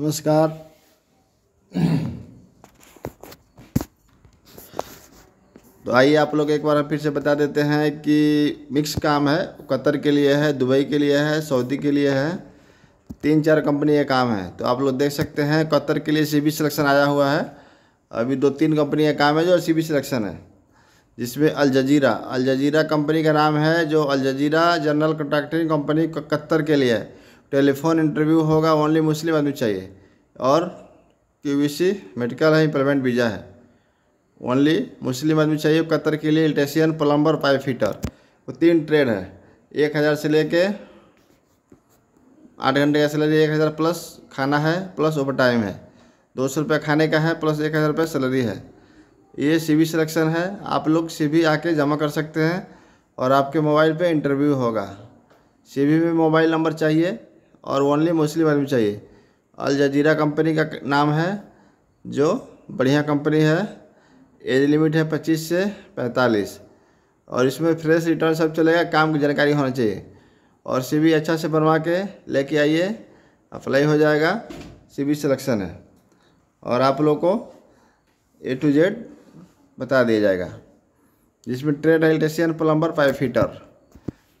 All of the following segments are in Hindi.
नमस्कार तो आइए आप लोग एक बार फिर से बता देते हैं कि मिक्स काम है कतर के लिए है दुबई के लिए है सऊदी के लिए है तीन चार कंपनी का काम है तो आप लोग देख सकते हैं कतर के लिए सी बी सिलेक्शन आया हुआ है अभी दो तीन कंपनी का काम है जो सी बी सिलेक्शन है जिसमें अल जजीरा अल जजीरा कंपनी का नाम है जो Al Jazeera General Contracting Company Qatar के लिए है टेलीफोन इंटरव्यू होगा ओनली मुस्लिम आदमी चाहिए और क्यूबीसी मेडिकल है इम्प्लॉयमेंट वीज़ा है ओनली मुस्लिम आदमी चाहिए कतर के लिए इलेक्ट्रेशियन प्लम्बर पाइप फिटर वो तीन ट्रेड है एक हज़ार से लेके आठ घंटे का सैलरी एक हज़ार प्लस खाना है प्लस ओवर टाइम है दो सौ रुपये खाने का है प्लस एक हज़ार रुपये सैलरी है ये सी वी सिलेक्शन है आप लोग सी वी आके जमा कर सकते हैं और आपके मोबाइल पे इंटरव्यू होगा सी वी में मोबाइल नंबर चाहिए और ओनली मुस्लिम आदमी चाहिए अल जजीरा कंपनी का नाम है जो बढ़िया कंपनी है एज लिमिट है पच्चीस से पैंतालीस और इसमें फ्रेश रिटर्न सब चलेगा काम की जानकारी होना चाहिए और सीवी अच्छा से बनवा के लेके आइए अप्लाई हो जाएगा बी सिलेक्शन है और आप लोग को ए टू जेड बता दिया जाएगा जिसमें trade electrician plumber pipe heater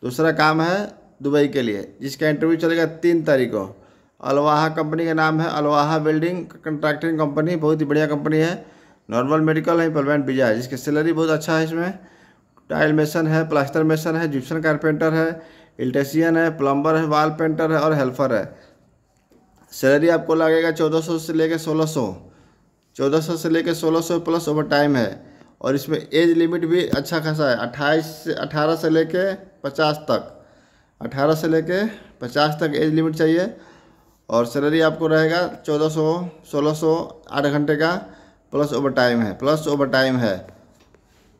दूसरा काम है दुबई के लिए जिसका इंटरव्यू चलेगा तीन तारीख को अलवाहा कंपनी का नाम है अलवाहा बिल्डिंग कंट्रैक्टिंग कंपनी बहुत ही बढ़िया कंपनी है नॉर्मल मेडिकल है परमानेंट वीजा है जिसकी सैलरी बहुत अच्छा है इसमें टाइल मेसन है प्लास्टर मेसन है जिप्सन कारपेंटर है इल्टेशियन है प्लम्बर है वाल पेंटर है और हेल्पर है सैलरी आपको लगेगा चौदह सौ से लेकर सोलह सौ चौदह सौ से लेकर सोलह सौ प्लस ओवर टाइम है और इसमें एज लिमिट भी अच्छा खासा है अट्ठाईस से अठारह से लेकर पचास तक अठारह से लेके पचास तक एज लिमिट चाहिए और सैलरी आपको रहेगा चौदह सौ सोलह सौ आठ घंटे का प्लस ओवर टाइम है प्लस ओवर टाइम है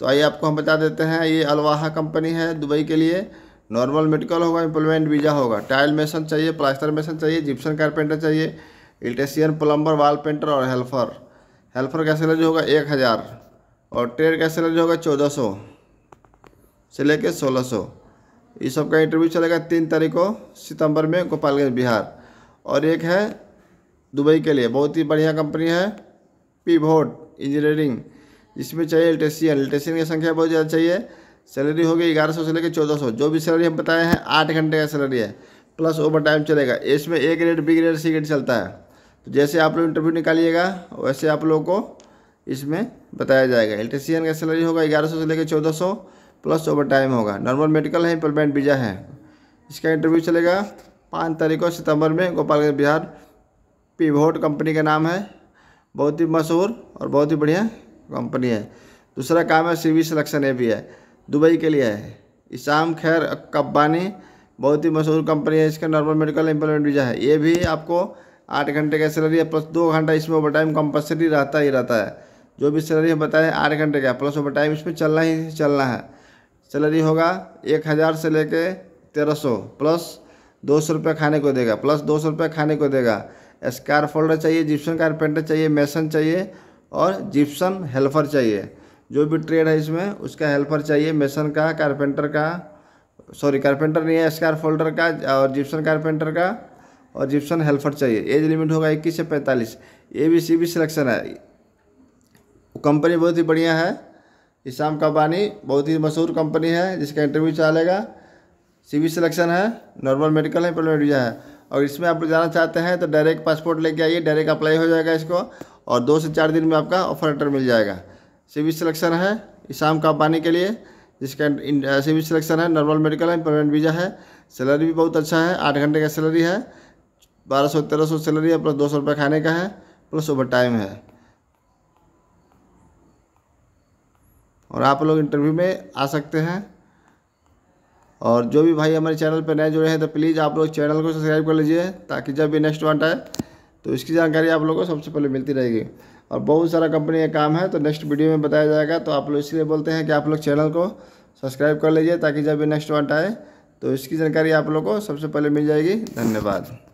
तो आइए आपको हम बता देते हैं ये अलवाहा कंपनी है दुबई के लिए नॉर्मल मेडिकल होगा इम्प्लीमेंट वीज़ा होगा टाइल मेसन चाहिए प्लास्टर मेसन चाहिए जिप्सन कारपेंटर चाहिए इलेक्ट्रीशियन प्लम्बर वाल पेंटर और हेल्पर हेल्पर का सैलरी होगा एक हज़ार और ट्रेड का सैलरी होगा चौदह सौ से लेकर सोलह सौ ये सब का इंटरव्यू चलेगा तीन तारीख को सितंबर में गोपालगंज बिहार और एक है दुबई के लिए बहुत ही बढ़िया कंपनी है पी भोट इंजीनियरिंग इसमें चाहिए एल्टेसियन एल्टेसियन की संख्या बहुत ज़्यादा चाहिए सैलरी होगी ग्यारह सौ से लेकर चौदह सौ जो भी सैलरी हम बताए हैं आठ घंटे का सैलरी है प्लस ओवर टाइम चलेगा इसमें A grade B grade C grade चलता है तो जैसे आप लोग इंटरव्यू निकालिएगा वैसे आप लोगों को इसमें बताया जाएगा एल्टेसियन का सैलरी होगा ग्यारह सौ से लेकर चौदह सौ प्लस ओवर टाइम होगा नॉर्मल मेडिकल है इम्प्लीमेंट वीज़ा है इसका इंटरव्यू चलेगा पाँच तारीख को सितंबर में गोपालगंज बिहार वोट कंपनी का नाम है बहुत ही मशहूर और बहुत ही बढ़िया कंपनी है दूसरा काम है सी सिलेक्शन ए भी है दुबई के लिए है इसाम खैर कब्बानी बहुत ही मशहूर कंपनी है इसका नॉर्मल मेडिकल एम्प्लॉयमेंट वीज़ा है ये भी आपको आठ घंटे का सैलरी है प्लस दो घंटा इसमें ओवर टाइम कंपलसरी रहता ही रहता है जो भी सैलरी हम बताएं आठ घंटे का प्लस ओवर टाइम इसमें चलना ही चलना है सैलरी होगा एक हज़ार से लेके तेरह सौ प्लस दो सौ रुपये खाने को देगा प्लस दो सौ रुपये खाने को देगा स्कार फोल्डर चाहिए जिप्सन कारपेंटर चाहिए मेसन चाहिए और जिप्सन हेल्पर चाहिए जो भी ट्रेड है इसमें उसका हेल्पर चाहिए मेसन का कारपेंटर का सॉरी कारपेंटर नहीं है स्कार फोल्डर का और जिप्सन कारपेंटर का और जिप्सन हेल्पर चाहिए एज लिमिट होगा इक्कीस से पैंतालीस A B C B selection है कंपनी बहुत ही बढ़िया है हिसाम कंपनी बहुत ही मशहूर कंपनी है जिसका इंटरव्यू चलेगा सिविल सिलेक्शन है नॉर्मल मेडिकल है पेमेंट वीज़ा है और इसमें आप जाना चाहते हैं तो डायरेक्ट पासपोर्ट लेके आइए डायरेक्ट अप्लाई हो जाएगा इसको और दो से चार दिन में आपका ऑफर लेटर मिल जाएगा सिविल सिलेक्शन है इसाम कंपनी के लिए जिसका सिविल सिलेक्शन है नॉर्मल मेडिकल है परमानेंट वीज़ा है सैलरी भी बहुत अच्छा है आठ घंटे का सैलरी है बारह सौ तेरह सौ सैलरी है प्लस दो सौ रुपये खाने का है प्लस ओवर टाइम है और आप लोग इंटरव्यू में आ सकते हैं और जो भी भाई हमारे चैनल पर नए जुड़े हैं तो प्लीज़ आप लोग चैनल को सब्सक्राइब कर लीजिए ताकि जब भी नेक्स्ट वांट आए तो इसकी जानकारी आप लोगों को सबसे पहले मिलती रहेगी और बहुत सारा कंपनी का काम है तो नेक्स्ट वीडियो में बताया जाएगा तो आप लोग इसलिए बोलते हैं कि आप लोग चैनल को सब्सक्राइब कर लीजिए ताकि जब भी नेक्स्ट वांट आए तो इसकी जानकारी आप लोग को सबसे पहले मिल जाएगी धन्यवाद